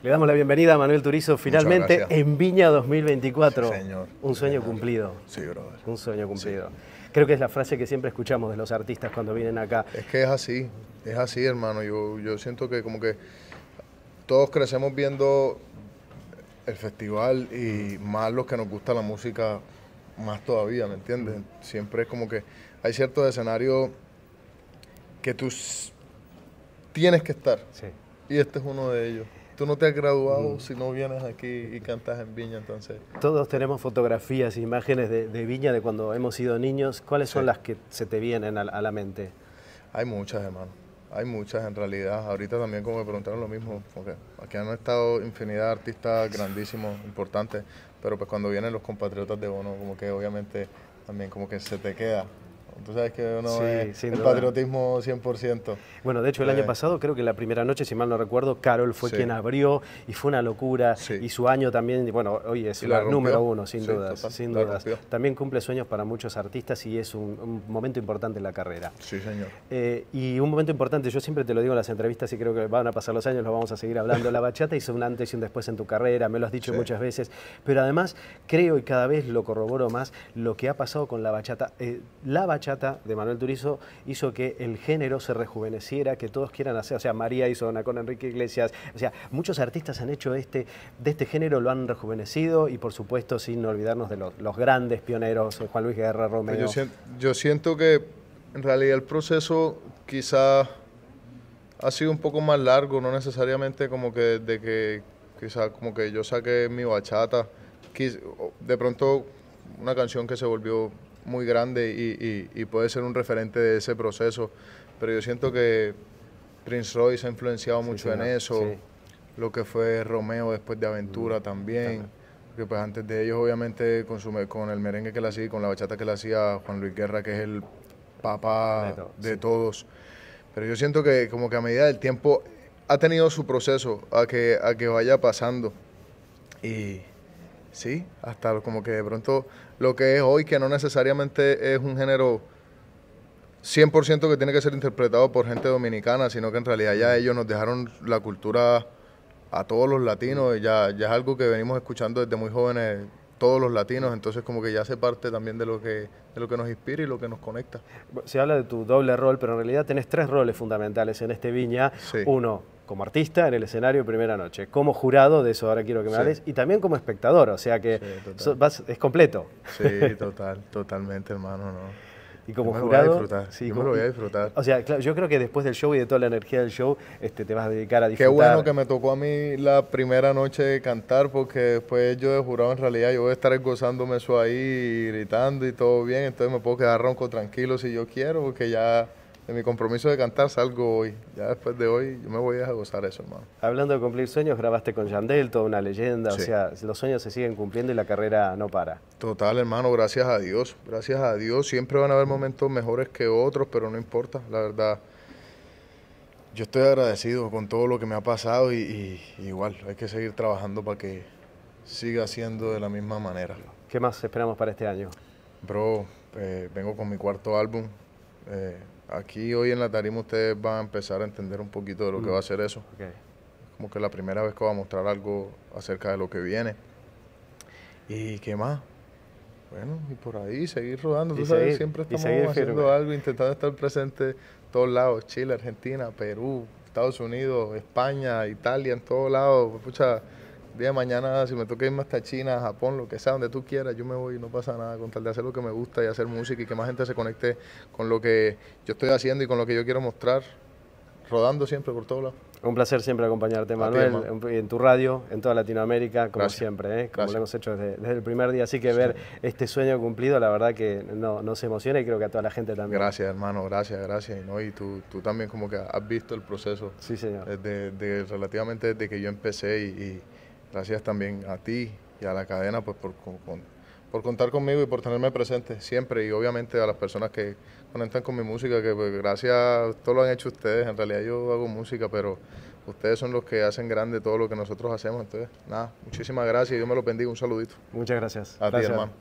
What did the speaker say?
Le damos la bienvenida a Manuel Turizo finalmente en Viña 2024. Un sueño eh, cumplido. Sí, brother. Un sueño cumplido. Creo que es la frase que siempre escuchamos de los artistas cuando vienen acá. Es que es así, es así, hermano. Yo, yo siento que como que todos crecemos viendo el festival y más los que nos gusta la música, más todavía, ¿me entiendes? Mm. Siempre es como que hay ciertos escenarios que tú tienes que estar. Sí. Y este es uno de ellos tú no te has graduado mm. si no vienes aquí y cantas en Viña, entonces. Todos tenemos fotografías, imágenes de, Viña de cuando hemos sido niños. ¿Cuáles son las que se te vienen a, la mente? Hay muchas, hermano. Hay muchas en realidad. Ahorita también como me preguntaron lo mismo, porque aquí han estado infinidad de artistas grandísimos, importantes, pero pues cuando vienen los compatriotas de Bono, como que obviamente también como que se te queda Tú sabes que uno el patriotismo 100%. Bueno, de hecho, el año eh, pasado, creo que la primera noche, si mal no recuerdo, Carol fue quien abrió y fue una locura. Y su año también, bueno, hoy es el número uno, sin dudas. sin dudas. También cumple sueños para muchos artistas y es un, momento importante en la carrera. Sí, señor. Eh, y un momento importante, yo siempre te lo digo en las entrevistas y creo que van a pasar los años, lo vamos a seguir hablando. La bachata hizo un antes y un después en tu carrera, me lo has dicho muchas veces. Pero además, creo y cada vez lo corroboro más lo que ha pasado con la bachata. Eh, la bachata de Manuel Turizo hizo que el género se rejuveneciera, que todos quieran hacer. O sea, María hizo con Enrique Iglesias. O sea, muchos artistas han hecho este, de este género, lo han rejuvenecido y por supuesto sin olvidarnos de los, grandes pioneros, eh, Juan Luis Guerra Romero. Yo, siento que en realidad el proceso quizá ha sido un poco más largo, no necesariamente como que desde que quizá como que yo saqué mi bachata, de pronto una canción que se volvió muy grande y, puede ser un referente de ese proceso. Pero yo siento que Prince Royce ha influenciado mucho en eso. Lo que fue Romeo después de Aventura mm, también. Porque pues antes de ellos, obviamente, con el merengue que le hacía con la bachata que le hacía Juan Luis Guerra, que es el papá de, de todos. Pero yo siento que como que a medida del tiempo ha tenido su proceso a que, a que vaya pasando. Y, Sí, hasta como que de pronto lo que es hoy, que no necesariamente es un género 100% que tiene que ser interpretado por gente dominicana, sino que en realidad ya ellos nos dejaron la cultura a todos los latinos, y ya, ya es algo que venimos escuchando desde muy jóvenes todos los latinos, entonces como que ya hace parte también de lo que, lo que nos inspira y lo que nos conecta. Se habla de tu doble rol, pero en realidad tenés tres roles fundamentales en este Viña. Uno, como artista en el escenario primera noche, como jurado, de eso ahora quiero que me hables, y también como espectador, o sea que vas, es completo. Sí, total, totalmente hermano, ¿no? Y como jurado. Sí, voy a disfrutar. O sea, yo creo que después del show y de toda la energía del show, este, te vas a dedicar a disfrutar. Qué bueno que me tocó a mí la primera noche de cantar, porque después yo de jurado en realidad yo voy a estar gozándome eso ahí, gritando y todo bien. Entonces me puedo quedar ronco tranquilo si yo quiero, porque ya de mi compromiso de cantar salgo hoy. Ya después de hoy yo me voy a gozar eso, hermano. Hablando de cumplir sueños, grabaste con Yandel, toda una leyenda. O sea, los sueños se siguen cumpliendo y la carrera no para. Total, hermano, gracias a Dios. Gracias a Dios. Siempre van a haber momentos mejores que otros, pero no importa, la verdad. Yo estoy agradecido con todo lo que me ha pasado y, igual hay que seguir trabajando para que siga siendo de la misma manera. ¿Qué más esperamos para este año? Bro, eh, vengo con mi cuarto álbum. Eh, Aquí hoy en la tarima ustedes van a empezar a entender un poquito de lo que mm. va a ser eso. Como que la primera vez que va a mostrar algo acerca de lo que viene. ¿Y qué más? Bueno, y por ahí seguir rodando, tú sabes, siempre estamos haciendo algo, intentando estar presente en todos lados, Chile, Argentina, Perú, Estados Unidos, España, Italia, en todos lados, pucha, día de mañana, si me toca irme hasta China, Japón, lo que sea, donde tú quieras, yo me voy y no pasa nada, con tal de hacer lo que me gusta y hacer música y que más gente se conecte con lo que yo estoy haciendo y con lo que yo quiero mostrar, rodando siempre por todos lados. Un placer siempre acompañarte, Manuel, en tu radio, en toda Latinoamérica, como siempre, ¿eh? como lo hemos hecho desde, el primer día. Así que ver este sueño cumplido, la verdad que no, nos emociona y creo que a toda la gente también. Gracias, hermano, gracias, gracias. ¿no? Y tú, tú también como que has visto el proceso. Sí, señor. de, relativamente desde que yo empecé y Gracias también a ti y a la cadena pues, por, por contar conmigo y por tenerme presente siempre y obviamente a las personas que conectan con mi música, que pues, gracias, todo lo han hecho ustedes, en realidad yo hago música, pero ustedes son los que hacen grande todo lo que nosotros hacemos, entonces nada, muchísimas gracias y Dios me lo bendiga, un saludito. Muchas gracias. A ti hermano.